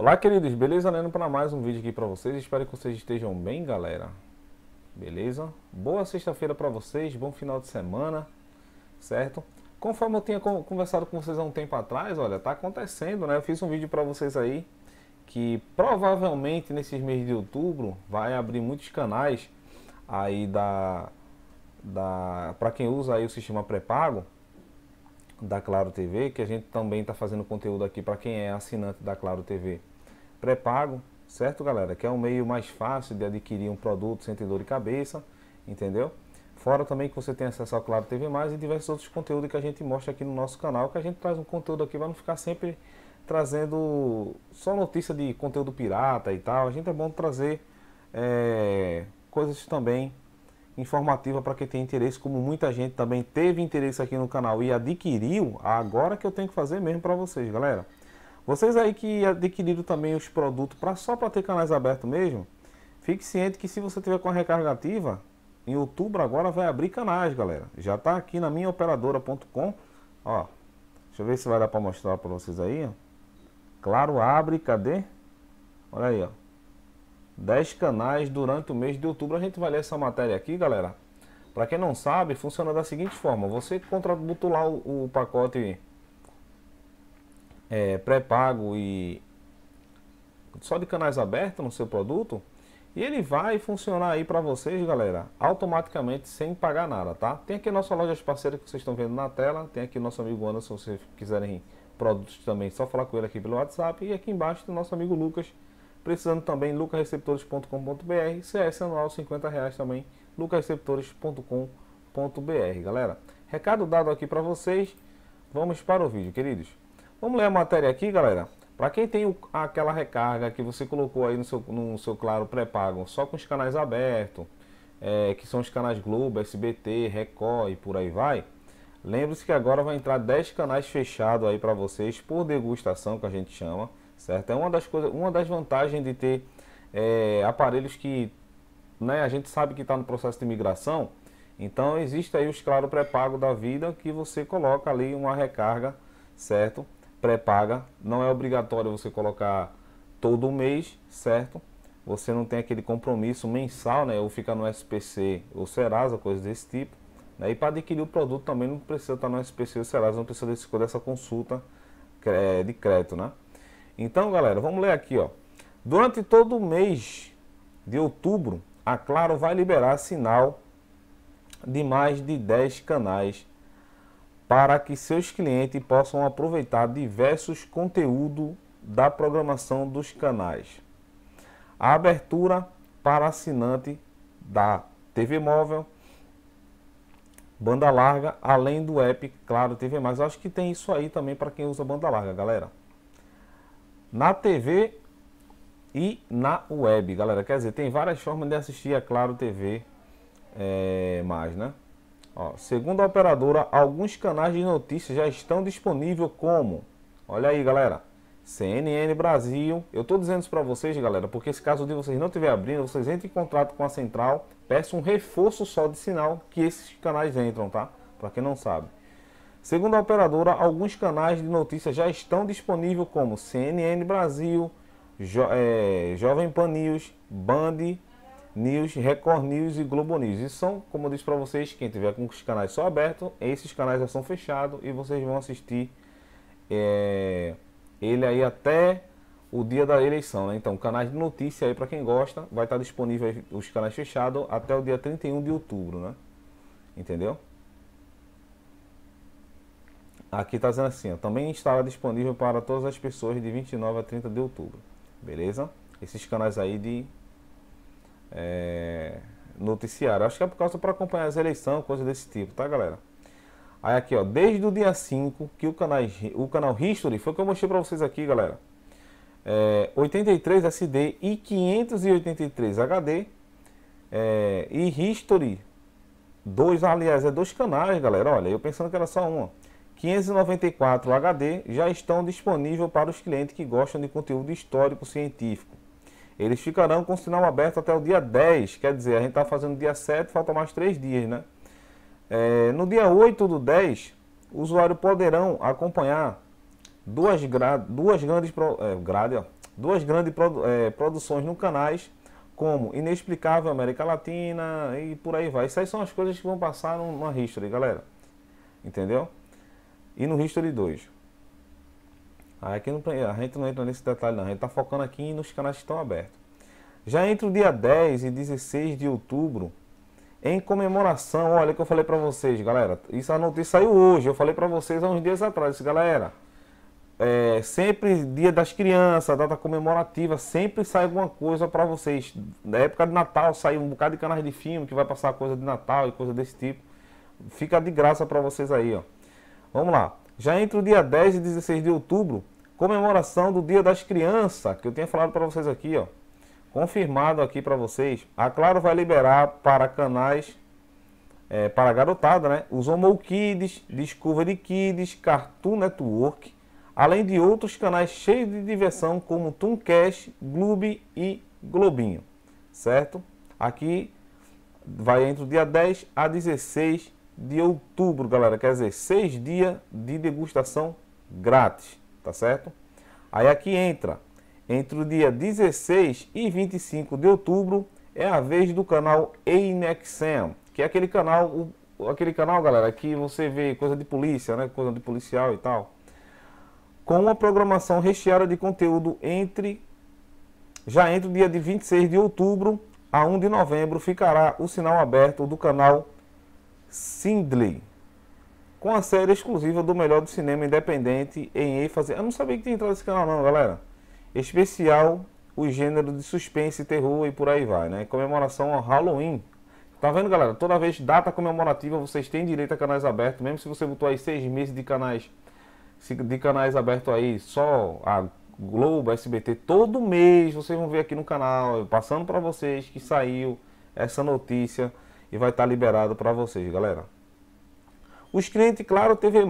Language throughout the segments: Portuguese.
Olá, queridos, beleza? Lendo para mais um vídeo aqui para vocês. Espero que vocês estejam bem, galera. Beleza? Boa sexta-feira para vocês, bom final de semana, certo? Conforme eu tinha conversado com vocês há um tempo atrás, olha, tá acontecendo, né? Eu fiz um vídeo para vocês aí que provavelmente nesses meses de outubro vai abrir muitos canais aí da da para quem usa aí o sistema pré-pago da Claro TV, que a gente também está fazendo conteúdo aqui para quem é assinante da Claro TV pré-pago, certo, galera? Que é um meio mais fácil de adquirir um produto sem ter dor de cabeça, entendeu? Fora também que você tem acesso ao Claro TV Mais e diversos outros conteúdos que a gente mostra aqui no nosso canal, que a gente traz um conteúdo aqui para não ficar sempre trazendo só notícia de conteúdo pirata e tal. A gente é bom trazer é, coisas também informativa para quem tem interesse, como muita gente também teve interesse aqui no canal e adquiriu, agora que eu tenho que fazer mesmo para vocês, galera. Vocês aí que adquiriram também os produtos pra, só para ter canais abertos mesmo, fique ciente que se você tiver com a recarga ativa, em outubro agora vai abrir canais, galera. Já está aqui na minhaoperadora.com, ó. Deixa eu ver se vai dar para mostrar para vocês aí, ó. Claro, abre, cadê? Olha aí, ó. 10 canais durante o mês de outubro. A gente vai ler essa matéria aqui, galera. Para quem não sabe, funciona da seguinte forma: você contratou lá o, o pacote é, pré-pago e só de canais abertos no seu produto e ele vai funcionar aí para vocês, galera, automaticamente sem pagar nada, tá? Tem aqui nossa loja de parceira que vocês estão vendo na tela, tem aqui nosso amigo Anderson, se vocês quiserem produtos também, só falar com ele aqui pelo WhatsApp e aqui embaixo tem nosso amigo Lucas Precisando também lucasreceptores.com.br, CS anual 50 reais também, lucasreceptores.com.br, galera. Recado dado aqui para vocês, vamos para o vídeo, queridos. Vamos ler a matéria aqui, galera. Para quem tem aquela recarga que você colocou aí no seu, no seu Claro pré-pago, só com os canais abertos, é, que são os canais Globo, SBT, Record e por aí vai, lembre-se que agora vai entrar 10 canais fechados aí para vocês por degustação, que a gente chama certo? É uma das coisas, uma das vantagens de ter é, aparelhos que, né, a gente sabe que está no processo de migração, então existe aí os claro pré-pago da vida que você coloca ali uma recarga, certo? Pré-paga, não é obrigatório você colocar todo mês, certo? Você não tem aquele compromisso mensal, né? Ou fica no SPC ou Serasa, coisa desse tipo. Né? E para adquirir o produto também não precisa estar tá no SPC ou Serasa, não precisa desse, dessa consulta de crédito, né? Então, galera, vamos ler aqui, ó. Durante todo o mês de outubro, a Claro vai liberar sinal de mais de 10 canais para que seus clientes possam aproveitar diversos conteúdos da programação dos canais. A abertura para assinante da TV móvel, banda larga, além do app Claro TV+. Mas acho que tem isso aí também para quem usa banda larga, galera na TV e na web, galera. Quer dizer, tem várias formas de assistir a é Claro TV é, mais, né? Ó, segundo a operadora, alguns canais de notícias já estão disponíveis como... Olha aí, galera. CNN Brasil. Eu tô dizendo isso para vocês, galera, porque se caso de vocês não tiver abrindo, vocês entrem em contrato com a central, peçam um reforço só de sinal que esses canais entram, tá? Para quem não sabe. Segundo a operadora, alguns canais de notícias já estão disponíveis, como CNN Brasil, jo é, Jovem Pan News, Band News, Record News e Globo News. E são, como eu disse para vocês, quem tiver com os canais só abertos, esses canais já são fechados e vocês vão assistir é, ele aí até o dia da eleição. Né? Então, canais de notícia aí para quem gosta, vai estar disponível os canais fechados até o dia 31 de outubro, né? Entendeu? Aqui está dizendo assim, ó, também estará disponível para todas as pessoas de 29 a 30 de outubro. Beleza? Esses canais aí de é, noticiário. Acho que é por causa para acompanhar as eleições, coisa desse tipo, tá, galera? Aí aqui, ó, desde o dia 5 que o canal, o canal History, foi o que eu mostrei para vocês aqui, galera. É, 83 SD e 583 HD é, e History. Dois, aliás, é dois canais, galera. Olha, eu pensando que era só um. 594 HD já estão disponíveis para os clientes que gostam de conteúdo histórico científico. Eles ficarão com o sinal aberto até o dia 10, quer dizer, a gente está fazendo dia 7, falta mais 3 dias, né? É, no dia 8 do 10, o usuário poderão acompanhar duas, gra duas grandes, pro é, grade, ó, duas grandes produ é, produções no canais, como Inexplicável América Latina e por aí vai. Essas são as coisas que vão passar numa history, galera. Entendeu? e no History 2. Aí aqui não, a gente não entra nesse detalhe não, a gente está focando aqui nos canais que estão abertos. Já entre o dia 10 e 16 de outubro, em comemoração, olha o que eu falei para vocês, galera, isso a notícia saiu hoje, eu falei para vocês há uns dias atrás, disse, galera, é, sempre dia das crianças, data comemorativa, sempre sai alguma coisa para vocês. Na época de Natal sai um bocado de canais de filme que vai passar coisa de Natal e coisa desse tipo. Fica de graça para vocês aí, ó. Vamos lá. Já entre o dia 10 e 16 de outubro, comemoração do Dia das Crianças, que eu tinha falado para vocês aqui, ó. Confirmado aqui para vocês. A Claro vai liberar para canais, é, para garotada, né? Os Homo Kids, Discovery Kids, Cartoon Network, além de outros canais cheios de diversão como Tooncast, Gloob e Globinho, certo? Aqui vai entre o dia 10 a 16 de outubro, galera. Quer dizer, seis dias de degustação grátis, tá certo? Aí aqui entra, entre o dia 16 e 25 de outubro, é a vez do canal Einexam, que é aquele canal, aquele canal, galera, que você vê coisa de polícia, né? Coisa de policial e tal. Com uma programação recheada de conteúdo entre já entre o dia de 26 de outubro a 1 de novembro ficará o sinal aberto do canal Sindley, com a série exclusiva do melhor do cinema independente em ênfase. Eu não sabia que tinha entrado nesse canal, não, galera. Especial o gênero de suspense, terror e por aí vai, né? Comemoração ao Halloween. Tá vendo, galera? Toda vez data comemorativa vocês têm direito a canais abertos, mesmo se você botou aí seis meses de canais de canais abertos aí, só a Globo, SBT, todo mês vocês vão ver aqui no canal, passando para vocês que saiu essa notícia e vai estar tá liberado para vocês, galera. Os clientes Claro TV+,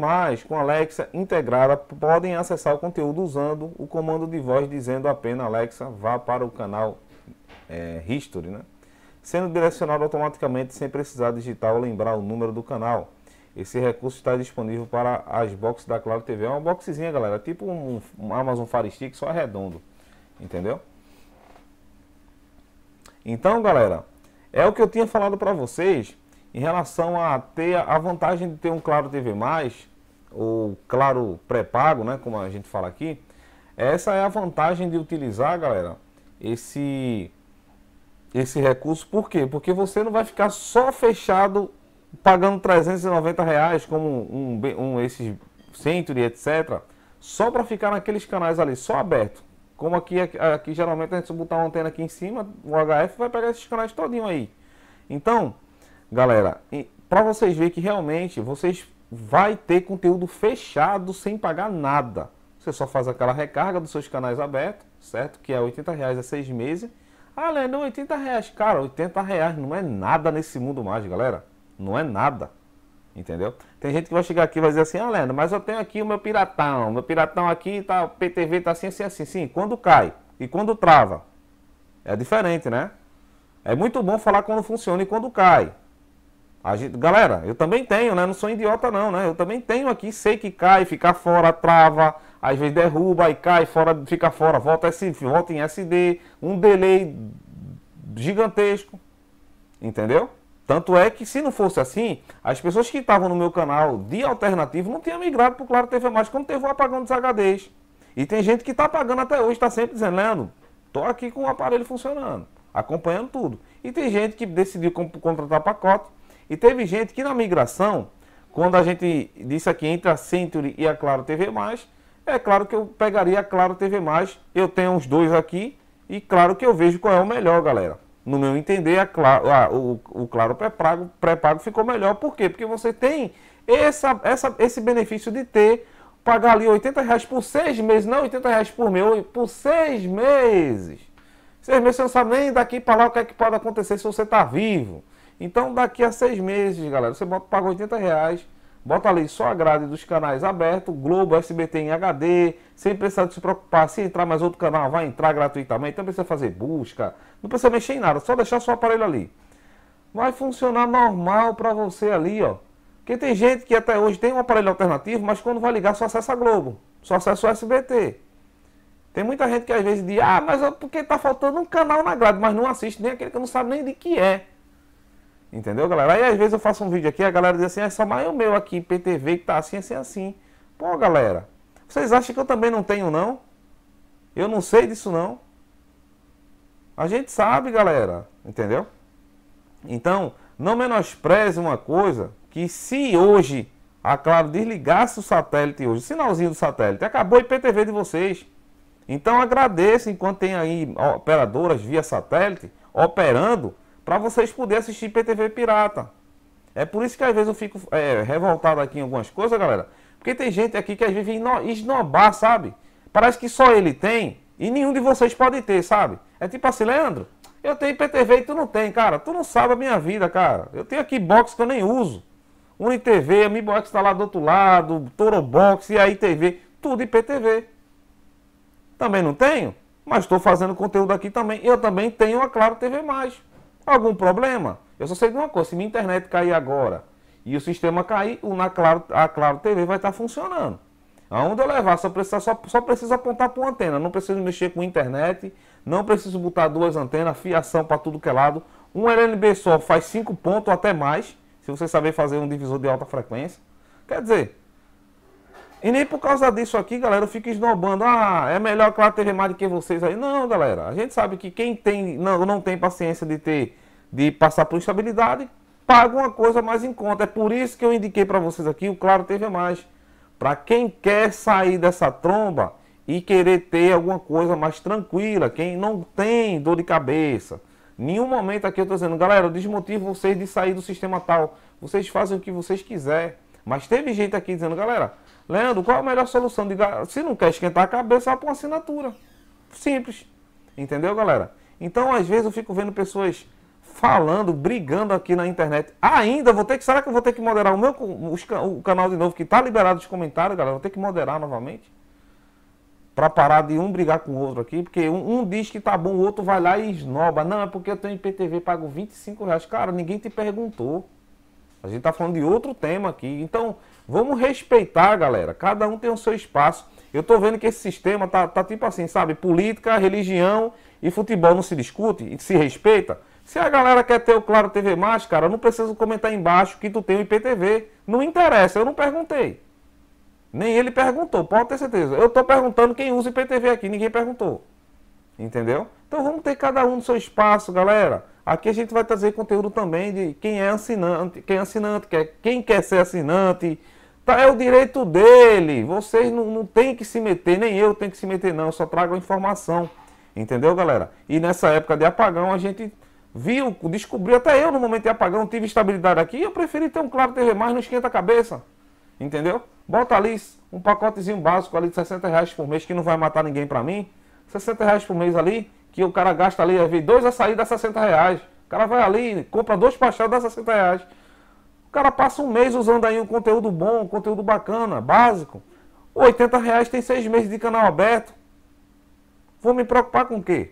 com Alexa integrada, podem acessar o conteúdo usando o comando de voz dizendo apenas Alexa vá para o canal é, History, né? sendo direcionado automaticamente sem precisar digitar ou lembrar o número do canal. Esse recurso está disponível para as boxes da Claro TV. É uma boxezinha, galera, tipo um, um Amazon Fire Stick, só redondo, entendeu? Então, galera... É o que eu tinha falado para vocês em relação a ter a vantagem de ter um Claro TV+, ou Claro pré-pago, né, como a gente fala aqui. Essa é a vantagem de utilizar, galera, esse esse recurso. Por quê? Porque você não vai ficar só fechado pagando 390 reais como um, um, um esses Century, etc. Só para ficar naqueles canais ali, só aberto. Como aqui, aqui geralmente a gente botar uma antena aqui em cima, o HF vai pegar esses canais todinho aí. Então, galera, para vocês verem que realmente vocês vai ter conteúdo fechado sem pagar nada. Você só faz aquela recarga dos seus canais abertos, certo? Que é 80 reais a seis meses. Ah, Leandro, 80 reais. Cara, 80 reais não é nada nesse mundo mais, galera. Não é nada. Entendeu? Tem gente que vai chegar aqui e vai dizer assim, ah, Leandro, mas eu tenho aqui o meu piratão, meu piratão aqui, tá, o PTV tá assim, assim, assim. Sim, quando cai e quando trava. É diferente, né? É muito bom falar quando funciona e quando cai. Gente, galera, eu também tenho, né? Não sou idiota não, né? Eu também tenho aqui, sei que cai, fica fora, trava, às vezes derruba, e cai, fora, fica fora, volta, volta em SD, um delay gigantesco. Entendeu? Tanto é que se não fosse assim, as pessoas que estavam no meu canal de alternativo não tinham migrado para o Claro TV Mais quando teve o apagão dos HDs. E tem gente que está pagando até hoje, está sempre dizendo, Leandro, estou aqui com o aparelho funcionando, acompanhando tudo. E tem gente que decidiu contratar pacote. E teve gente que na migração, quando a gente disse aqui entre a Century e a Claro TV Mais, é claro que eu pegaria a Claro TV Mais. Eu tenho os dois aqui e claro que eu vejo qual é o melhor, galera no meu entender, a, a, o, o Claro pré-pago pré ficou melhor. Por quê? Porque você tem essa, essa, esse benefício de ter, pagar ali 80 reais por seis meses, não 80 reais por mês, por seis meses. Seis meses você não sabe nem daqui para lá o que é que pode acontecer se você está vivo. Então, daqui a seis meses, galera, você bota, paga 80 reais Bota ali só a grade dos canais abertos, Globo, SBT em HD, sem precisar se preocupar se entrar mais outro canal, vai entrar gratuitamente, não precisa fazer busca, não precisa mexer em nada, só deixar seu aparelho ali. Vai funcionar normal para você ali, ó. Porque tem gente que até hoje tem um aparelho alternativo, mas quando vai ligar só acessa a Globo, só acessa o SBT. Tem muita gente que às vezes diz, ah, mas é porque tá faltando um canal na grade, mas não assiste nem aquele que não sabe nem de que é. Entendeu, galera? Aí às vezes eu faço um vídeo aqui, a galera diz assim, ah, é só mais o meu aqui, PTV, que tá assim, assim, assim. Pô, galera, vocês acham que eu também não tenho, não? Eu não sei disso, não. A gente sabe, galera, entendeu? Então, não menospreze uma coisa que se hoje a Claro desligasse o satélite hoje, o sinalzinho do satélite, acabou o IPTV de vocês. Então agradeço enquanto tem aí operadoras via satélite operando para vocês poderem assistir PTV pirata. É por isso que às vezes eu fico é, revoltado aqui em algumas coisas, galera. Porque tem gente aqui que às vezes vem esnobar, sabe? Parece que só ele tem e nenhum de vocês pode ter, sabe? É tipo assim, Leandro, eu tenho IPTV e tu não tem, cara. Tu não sabe a minha vida, cara. Eu tenho aqui box que eu nem uso. UniTV, Box tá lá do outro lado, Toro Box e aí TV, tudo IPTV. Também não tenho, mas estou fazendo conteúdo aqui também. Eu também tenho a é Claro TV+. Algum problema? Eu só sei de uma coisa, se minha internet cair agora e o sistema cair, o na Claro, a Claro TV vai estar tá funcionando. Aonde eu levar, só precisa, só, só precisa apontar para uma antena, não preciso mexer com internet, não preciso botar duas antenas, fiação para tudo que é lado. Um LNB só faz cinco pontos ou até mais, se você saber fazer um divisor de alta frequência. Quer dizer, e nem por causa disso aqui, galera, eu fico esnobando. Ah, é melhor que lá teve mais do que vocês aí. Não, galera. A gente sabe que quem tem, não, não tem paciência de ter, de passar por instabilidade, paga uma coisa mais em conta. É por isso que eu indiquei para vocês aqui o Claro TV Mais. Para quem quer sair dessa tromba e querer ter alguma coisa mais tranquila, quem não tem dor de cabeça. Nenhum momento aqui eu tô dizendo, galera, eu desmotivo vocês de sair do sistema tal. Vocês fazem o que vocês quiserem. Mas teve gente aqui dizendo, galera, Leandro, qual é a melhor solução? Diga, se não quer esquentar a cabeça, vai para uma assinatura. Simples. Entendeu, galera? Então, às vezes, eu fico vendo pessoas falando, brigando aqui na internet. Ainda vou ter que. Será que eu vou ter que moderar o meu os, o canal de novo, que está liberado de comentários, galera? Vou ter que moderar novamente. Para parar de um brigar com o outro aqui. Porque um, um, diz que tá bom, o outro vai lá e esnoba. Não, é porque eu tenho IPTV, pago 25 reais. Cara, ninguém te perguntou. A gente está falando de outro tema aqui. Então, vamos respeitar, galera. Cada um tem o seu espaço. Eu estou vendo que esse sistema tá, tá tipo assim, sabe? Política, religião e futebol não se discute e se respeita. Se a galera quer ter o Claro TV mais, cara, não precisa comentar embaixo que tu tem o IPTV. Não interessa, eu não perguntei. Nem ele perguntou, pode ter certeza. Eu estou perguntando quem usa IPTV aqui, ninguém perguntou. Entendeu? Então vamos ter cada um no seu espaço, galera. Aqui a gente vai trazer conteúdo também de quem é assinante, quem é assinante, quer, é, quem quer ser assinante. Tá, é o direito dele. Vocês não, não tem que se meter, nem eu tenho que se meter, não. Eu só trago a informação. Entendeu, galera? E nessa época de apagão, a gente viu, descobriu, até eu no momento de apagão tive estabilidade aqui, eu preferi ter um Claro TV+, mais não esquenta a cabeça, entendeu? Bota ali um pacotezinho básico ali de 60 reais por mês, que não vai matar ninguém pra mim, 60 reais por mês ali, que o cara gasta ali, às ver dois açaí dá 60 reais. O cara vai ali, compra dois pastéis, dá 60 reais. O cara passa um mês usando aí um conteúdo bom, um conteúdo bacana, básico. 80 reais tem seis meses de canal aberto. Vou me preocupar com o quê?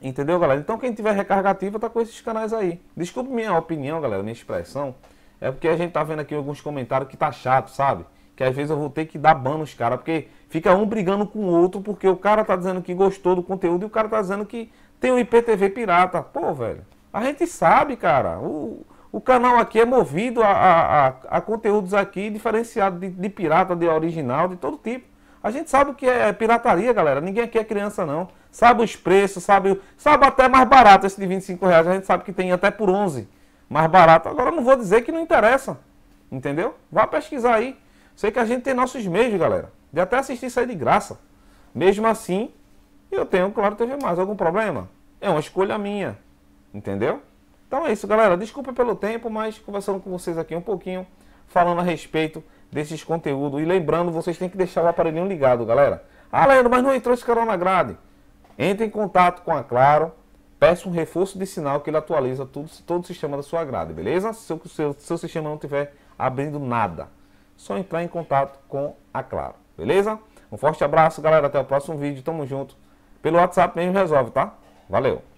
Entendeu, galera? Então quem tiver ativa tá com esses canais aí. Desculpe minha opinião, galera, minha expressão. É porque a gente tá vendo aqui alguns comentários que tá chato, sabe? que às vezes eu vou ter que dar ban nos caras, porque fica um brigando com o outro, porque o cara tá dizendo que gostou do conteúdo e o cara tá dizendo que tem um IPTV pirata. Pô, velho, a gente sabe, cara. O, o canal aqui é movido a, a, a, a conteúdos aqui diferenciados de, de, pirata, de original, de todo tipo. A gente sabe o que é pirataria, galera. Ninguém aqui é criança, não. Sabe os preços, sabe, sabe até mais barato esse de 25 reais. A gente sabe que tem até por 11 mais barato. Agora não vou dizer que não interessa, entendeu? Vá pesquisar aí. Sei que a gente tem nossos meios, galera, de até assistir sair de graça. Mesmo assim, eu tenho Claro TV Mais. Algum problema? É uma escolha minha, entendeu? Então é isso, galera. Desculpa pelo tempo, mas conversando com vocês aqui um pouquinho, falando a respeito desses conteúdos. E lembrando, vocês têm que deixar o aparelhinho ligado, galera. Ah, Leandro, mas não entrou esse canal na grade. Entre em contato com a Claro, peça um reforço de sinal que ele atualiza tudo, todo o sistema da sua grade, beleza? Se o seu, seu sistema não estiver abrindo nada só entrar em contato com a Claro, beleza? Um forte abraço, galera. Até o próximo vídeo. Tamo junto. Pelo WhatsApp mesmo resolve, tá? Valeu!